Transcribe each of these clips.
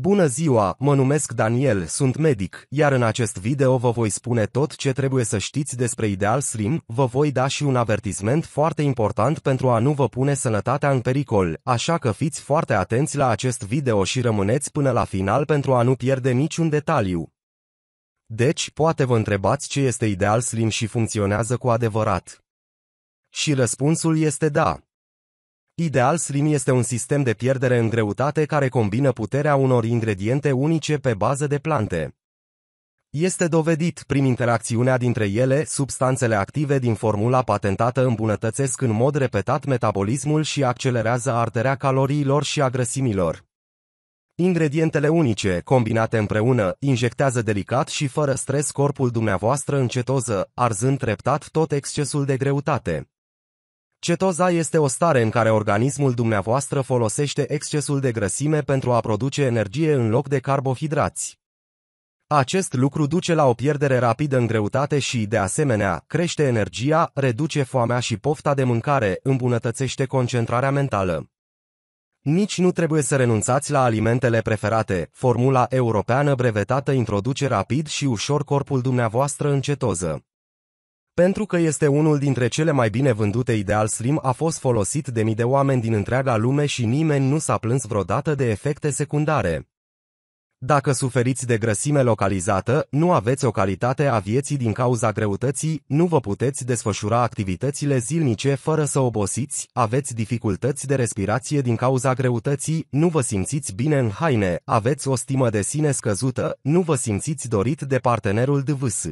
Bună ziua, mă numesc Daniel, sunt medic, iar în acest video vă voi spune tot ce trebuie să știți despre Ideal Slim, vă voi da și un avertisment foarte important pentru a nu vă pune sănătatea în pericol, așa că fiți foarte atenți la acest video și rămâneți până la final pentru a nu pierde niciun detaliu. Deci, poate vă întrebați ce este Ideal Slim și funcționează cu adevărat. Și răspunsul este da. Ideal Slim este un sistem de pierdere în greutate care combină puterea unor ingrediente unice pe bază de plante. Este dovedit, prin interacțiunea dintre ele, substanțele active din formula patentată îmbunătățesc în mod repetat metabolismul și accelerează arterea caloriilor și a grăsimilor. Ingredientele unice, combinate împreună, injectează delicat și fără stres corpul dumneavoastră în cetoză, arzând treptat tot excesul de greutate. Cetoza este o stare în care organismul dumneavoastră folosește excesul de grăsime pentru a produce energie în loc de carbohidrați. Acest lucru duce la o pierdere rapidă în greutate și, de asemenea, crește energia, reduce foamea și pofta de mâncare, îmbunătățește concentrarea mentală. Nici nu trebuie să renunțați la alimentele preferate, formula europeană brevetată introduce rapid și ușor corpul dumneavoastră în cetoză. Pentru că este unul dintre cele mai bine vândute Ideal Slim a fost folosit de mii de oameni din întreaga lume și nimeni nu s-a plâns vreodată de efecte secundare. Dacă suferiți de grăsime localizată, nu aveți o calitate a vieții din cauza greutății, nu vă puteți desfășura activitățile zilnice fără să obosiți, aveți dificultăți de respirație din cauza greutății, nu vă simțiți bine în haine, aveți o stimă de sine scăzută, nu vă simțiți dorit de partenerul de vâs.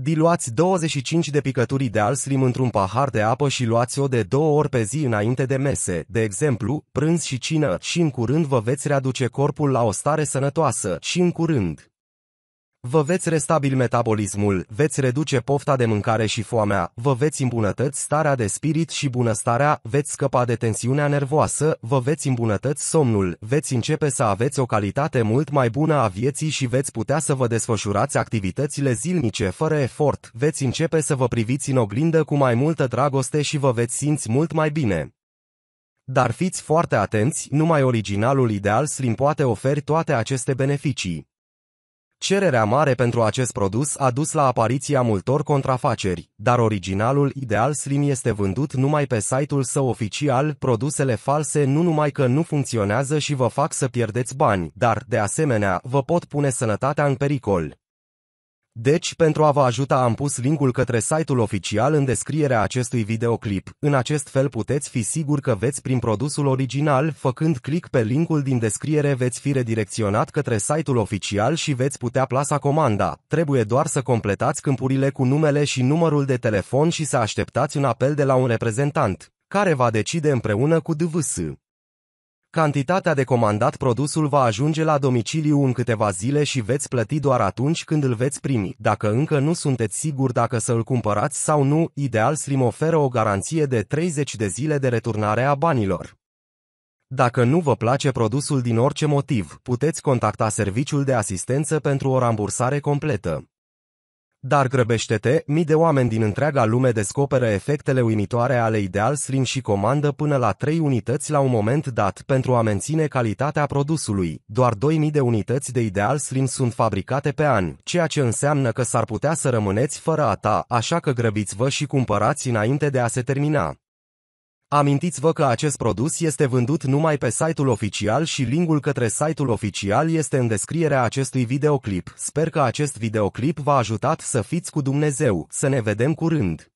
Diluați 25 de picături de alslim într-un pahar de apă și luați-o de două ori pe zi înainte de mese, de exemplu, prânz și cină, și în curând vă veți readuce corpul la o stare sănătoasă, și în curând. Vă veți restabili metabolismul, veți reduce pofta de mâncare și foamea, vă veți îmbunătăți starea de spirit și bunăstarea, veți scăpa de tensiunea nervoasă, vă veți îmbunătăți somnul, veți începe să aveți o calitate mult mai bună a vieții și veți putea să vă desfășurați activitățile zilnice fără efort, veți începe să vă priviți în oglindă cu mai multă dragoste și vă veți simți mult mai bine. Dar fiți foarte atenți, numai originalul ideal Slim poate oferi toate aceste beneficii. Cererea mare pentru acest produs a dus la apariția multor contrafaceri, dar originalul Ideal Slim este vândut numai pe site-ul său oficial. Produsele false nu numai că nu funcționează și vă fac să pierdeți bani, dar, de asemenea, vă pot pune sănătatea în pericol. Deci, pentru a vă ajuta am pus linkul către site-ul oficial în descrierea acestui videoclip. În acest fel puteți fi sigur că veți prin produsul original, făcând click pe linkul din descriere veți fi redirecționat către site-ul oficial și veți putea plasa comanda. Trebuie doar să completați câmpurile cu numele și numărul de telefon și să așteptați un apel de la un reprezentant, care va decide împreună cu DVS. Cantitatea de comandat produsul va ajunge la domiciliu în câteva zile și veți plăti doar atunci când îl veți primi. Dacă încă nu sunteți siguri dacă să îl cumpărați sau nu, Ideal Slim oferă o garanție de 30 de zile de returnare a banilor. Dacă nu vă place produsul din orice motiv, puteți contacta serviciul de asistență pentru o rambursare completă. Dar grăbește-te, mii de oameni din întreaga lume descoperă efectele uimitoare ale Ideal Slim și comandă până la 3 unități la un moment dat pentru a menține calitatea produsului. Doar 2000 de unități de Ideal Slim sunt fabricate pe an, ceea ce înseamnă că s-ar putea să rămâneți fără a ta, așa că grăbiți-vă și cumpărați înainte de a se termina. Amintiți-vă că acest produs este vândut numai pe site-ul oficial și linkul către site-ul oficial este în descrierea acestui videoclip. Sper că acest videoclip v-a ajutat să fiți cu Dumnezeu, să ne vedem curând!